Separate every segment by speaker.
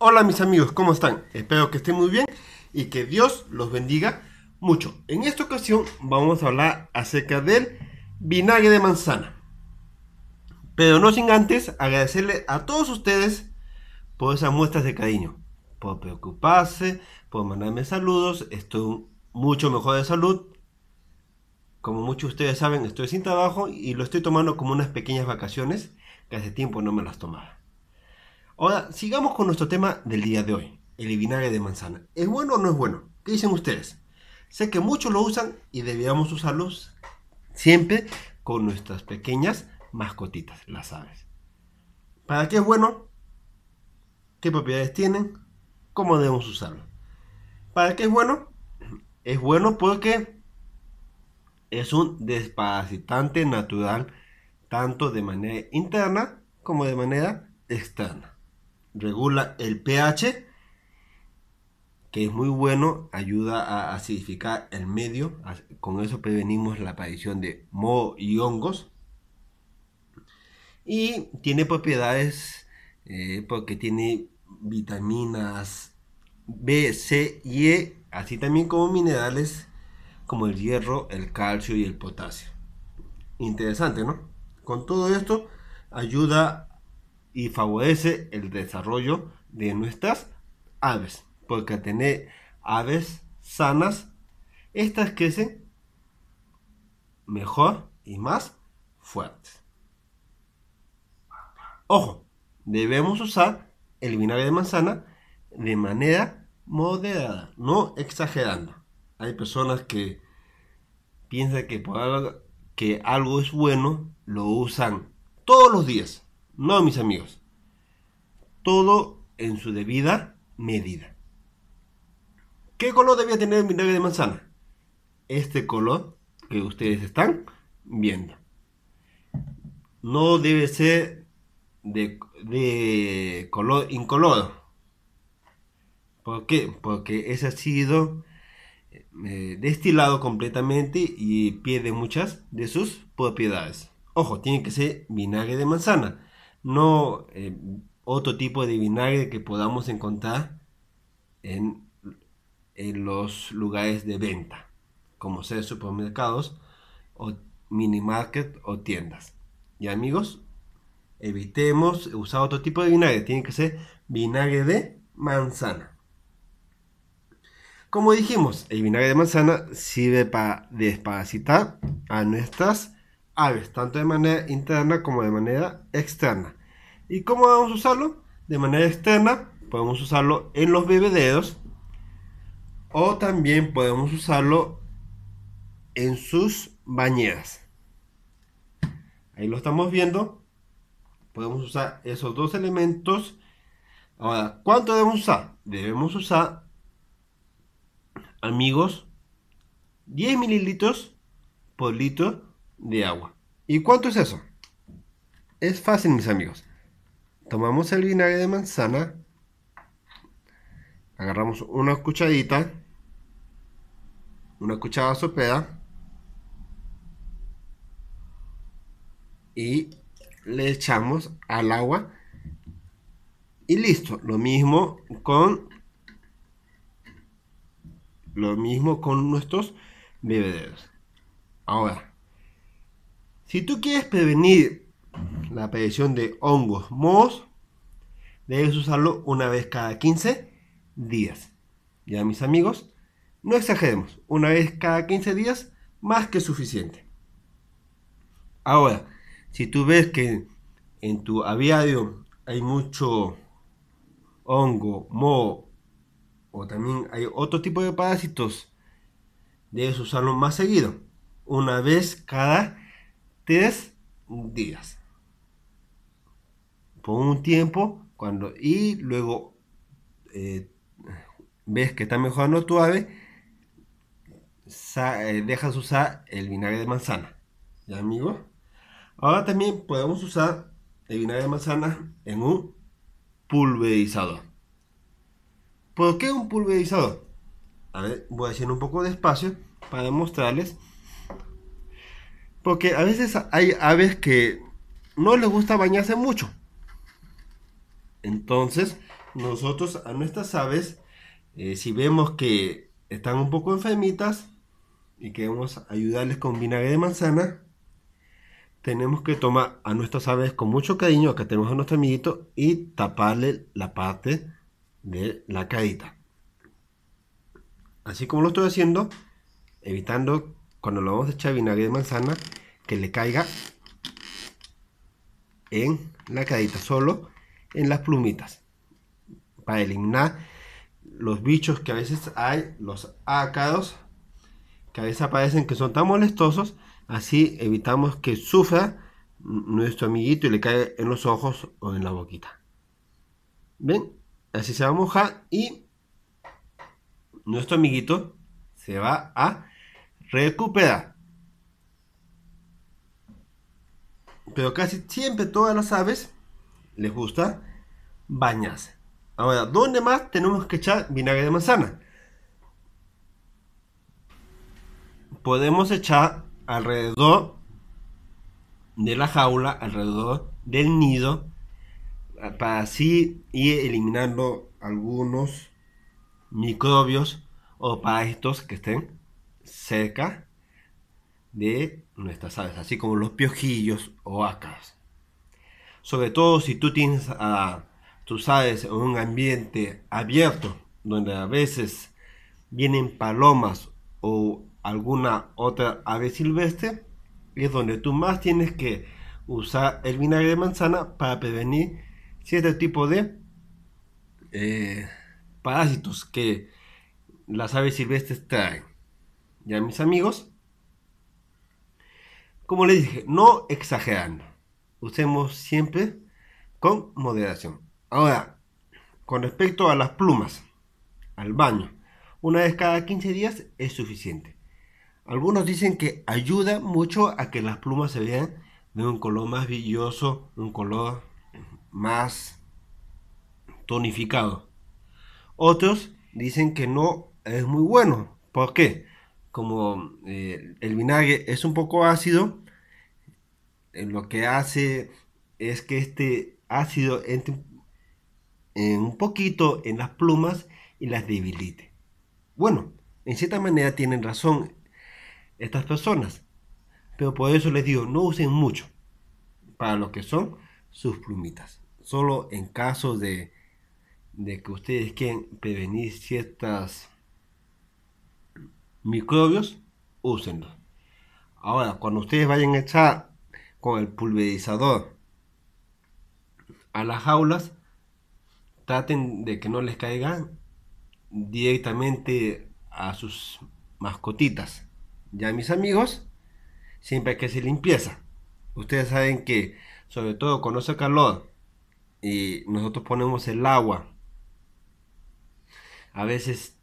Speaker 1: Hola mis amigos, ¿cómo están? Espero que estén muy bien y que Dios los bendiga mucho. En esta ocasión vamos a hablar acerca del vinagre de manzana. Pero no sin antes agradecerle a todos ustedes por esas muestras de cariño, por preocuparse, por mandarme saludos. Estoy mucho mejor de salud. Como muchos de ustedes saben, estoy sin trabajo y lo estoy tomando como unas pequeñas vacaciones que hace tiempo no me las tomaba. Ahora, sigamos con nuestro tema del día de hoy, el vinagre de manzana. ¿Es bueno o no es bueno? ¿Qué dicen ustedes? Sé que muchos lo usan y deberíamos usarlos siempre con nuestras pequeñas mascotitas, las aves. ¿Para qué es bueno? ¿Qué propiedades tienen? ¿Cómo debemos usarlo? ¿Para qué es bueno? Es bueno porque es un desparasitante natural tanto de manera interna como de manera externa regula el pH, que es muy bueno, ayuda a acidificar el medio, con eso prevenimos la aparición de mo y hongos. Y tiene propiedades eh, porque tiene vitaminas B, C y E, así también como minerales como el hierro, el calcio y el potasio. Interesante, ¿no? Con todo esto ayuda y favorece el desarrollo de nuestras aves. Porque al tener aves sanas, estas crecen mejor y más fuertes. Ojo, debemos usar el vinagre de manzana de manera moderada, no exagerando. Hay personas que piensan que, que algo es bueno, lo usan todos los días no, mis amigos. Todo en su debida medida. ¿Qué color debía tener el vinagre de manzana? Este color que ustedes están viendo. No debe ser de, color incoloro. ¿Por qué? Porque ese ha sido eh, destilado completamente y pierde muchas de sus propiedades. Ojo, tiene que ser vinagre de manzana no eh, otro tipo de vinagre que podamos encontrar en, los lugares de venta, como ser supermercados o market o tiendas. Y amigos, evitemos usar otro tipo de vinagre, tiene que ser vinagre de manzana. Como dijimos, el vinagre de manzana sirve para desparasitar a nuestras aves, tanto de manera interna como de manera externa. ¿Y cómo vamos a usarlo? De manera externa podemos usarlo en los bebederos o también podemos usarlo en sus bañeras. Ahí lo estamos viendo. Podemos usar esos dos elementos. Ahora, ¿cuánto debemos usar? Debemos usar, amigos, 10 mililitros por litro de agua. ¿Y cuánto es eso? Es fácil, mis amigos. Tomamos el vinagre de manzana, agarramos una cucharadita, una cucharada sopera y le echamos al agua y listo. Lo mismo con lo mismo con nuestros bebederos. Ahora, si tú quieres prevenir la aparición de hongos, mohos, debes usarlo una vez cada 15 días. Ya mis amigos, no exageremos, una vez cada 15 días más que suficiente. Ahora, si tú ves que en tu aviario hay mucho hongo, moho o también hay otro tipo de parásitos, debes usarlo más seguido, una vez cada tres días. Por un tiempo, cuando, y luego eh, ves que está mejorando tu ave, eh, dejas usar el vinagre de manzana. ¿Ya, amigos? Ahora también podemos usar el vinagre de manzana en un pulverizador. ¿Por qué un pulverizador? A ver, voy a hacer un poco de espacio para mostrarles porque a veces hay aves que no les gusta bañarse mucho. Entonces, nosotros a nuestras aves, eh, si vemos que están un poco enfermitas y queremos ayudarles con vinagre de manzana, tenemos que tomar a nuestras aves con mucho cariño, acá tenemos a nuestro amiguito, y taparle la parte de la caída, Así como lo estoy haciendo, evitando cuando lo vamos a echar vinagre de manzana, que le caiga en la cadita, solo en las plumitas, para eliminar los bichos que a veces hay, los ácaros, que a veces aparecen que son tan molestosos, así evitamos que sufra nuestro amiguito y le caiga en los ojos o en la boquita. ¿Ven? Así se va a mojar y nuestro amiguito se va a recupera. Pero casi siempre todas las aves les gusta bañarse. Ahora, ¿dónde más tenemos que echar vinagre de manzana? Podemos echar alrededor de la jaula, alrededor del nido, para así ir eliminando algunos microbios o para estos que estén cerca de nuestras aves, así como los piojillos o acas. Sobre todo si tú tienes a tus aves en un ambiente abierto, donde a veces vienen palomas o alguna otra ave silvestre, es donde tú más tienes que usar el vinagre de manzana para prevenir cierto tipo de eh, parásitos que las aves silvestres traen y mis amigos, como les dije, no exagerando. Usemos siempre con moderación. Ahora, con respecto a las plumas, al baño, una vez cada 15 días es suficiente. Algunos dicen que ayuda mucho a que las plumas se vean de un color más brilloso, un color más tonificado. Otros dicen que no es muy bueno. ¿Por qué? como eh, el vinagre es un poco ácido, eh, lo que hace es que este ácido entre en eh, un poquito en las plumas y las debilite. Bueno, en cierta manera tienen razón estas personas, pero por eso les digo, no usen mucho para lo que son sus plumitas. Solo en caso de, que ustedes quieran prevenir ciertas microbios, úsenlo Ahora, cuando ustedes vayan a echar con el pulverizador a las jaulas, traten de que no les caigan directamente a sus mascotitas. Ya mis amigos, siempre que se limpieza. Ustedes saben que, sobre todo cuando hace calor y nosotros ponemos el agua, a veces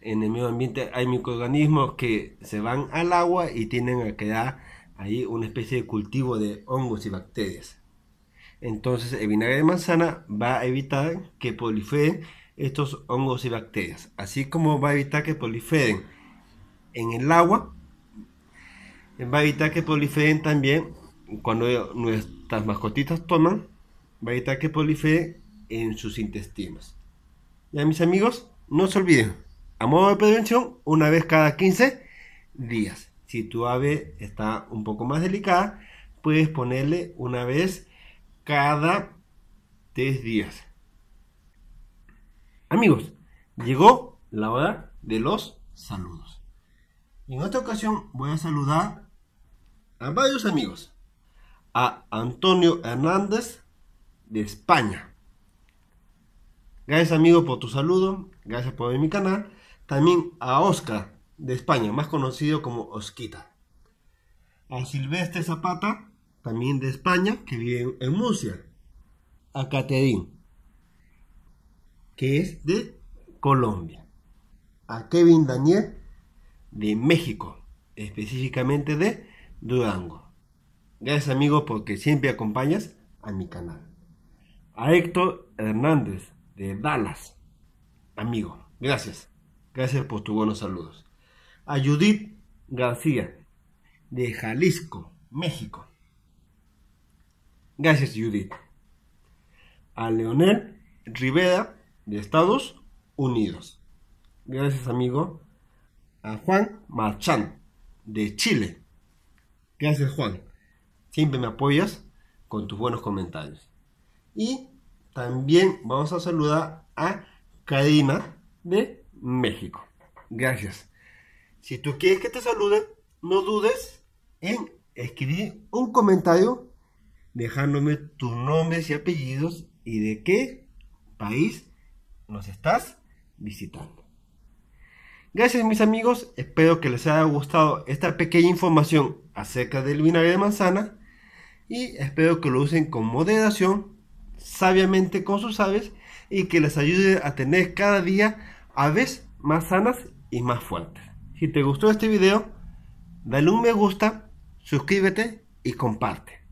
Speaker 1: en el medio ambiente hay microorganismos que se van al agua y tienen que quedar ahí una especie de cultivo de hongos y bacterias. Entonces el vinagre de manzana va a evitar que proliferen estos hongos y bacterias, así como va a evitar que proliferen en el agua, va a evitar que proliferen también cuando nuestras mascotitas toman, va a evitar que proliferen en sus intestinos. Ya mis amigos, no se olviden, a modo de prevención, una vez cada 15 días. Si tu ave está un poco más delicada, puedes ponerle una vez cada 3 días. Amigos, llegó la hora de los saludos. En esta ocasión voy a saludar a varios amigos. A Antonio Hernández de España. Gracias amigo por tu saludo, gracias por ver mi canal. También a Oscar de España, más conocido como Osquita. A Silvestre Zapata, también de España, que vive en Murcia. A Caterín, que es de Colombia. A Kevin Daniel, de México, específicamente de Durango. Gracias amigo, porque siempre acompañas a mi canal. A Héctor Hernández, de Dallas. Amigo, gracias. Gracias por tus buenos saludos. A Judith García, de Jalisco, México. Gracias, Judith. A Leonel Rivera, de Estados Unidos. Gracias, amigo. A Juan Marchán, de Chile. Gracias, Juan. Siempre me apoyas con tus buenos comentarios. Y también vamos a saludar a Karina de México. Gracias. Si tú quieres que te saluden, no dudes en escribir un comentario dejándome tus nombres y apellidos y de qué país nos estás visitando. Gracias mis amigos, espero que les haya gustado esta pequeña información acerca del vinagre de manzana y espero que lo usen con moderación, sabiamente con sus aves y que les ayude a tener cada día a más sanas y más fuertes. Si te gustó este video, dale un me gusta, suscríbete y comparte.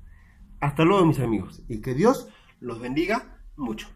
Speaker 1: Hasta luego mis amigos y que Dios los bendiga mucho.